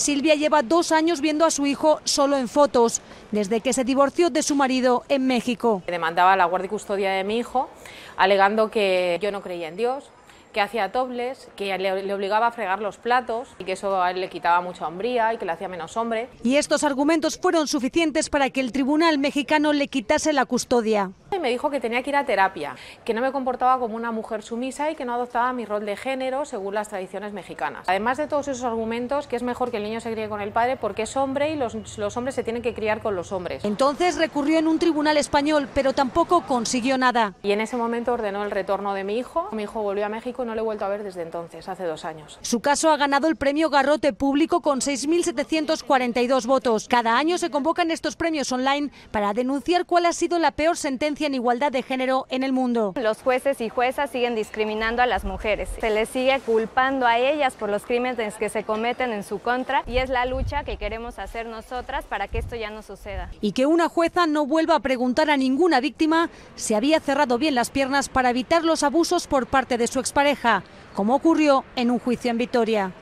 Silvia lleva dos años viendo a su hijo solo en fotos, desde que se divorció de su marido en México. Demandaba la guardia y custodia de mi hijo, alegando que yo no creía en Dios, que hacía dobles, que le, obligaba a fregar los platos y que eso a él le quitaba mucha hombría y que le hacía menos hombre. Y estos argumentos fueron suficientes para que el tribunal mexicano le quitase la custodia. Y me dijo que tenía que ir a terapia, que no me comportaba como una mujer sumisa y que no adoptaba mi rol de género según las tradiciones mexicanas. Además de todos esos argumentos, que es mejor que el niño se críe con el padre porque es hombre y los hombres se tienen que criar con los hombres. Entonces recurrió en un tribunal español, pero tampoco consiguió nada. Y en ese momento ordenó el retorno de mi hijo. Mi hijo volvió a México no lo he vuelto a ver desde entonces, hace dos años. Su caso ha ganado el premio Garrote Público con 6.742 votos. Cada año se convocan estos premios online para denunciar cuál ha sido la peor sentencia en igualdad de género en el mundo. Los jueces y juezas siguen discriminando a las mujeres. Se les sigue culpando a ellas por los crímenes que se cometen en su contra y es la lucha que queremos hacer nosotras para que esto ya no suceda. Y que una jueza no vuelva a preguntar a ninguna víctima si había cerrado bien las piernas para evitar los abusos por parte de su expareja como ocurrió en un juicio en Vitoria.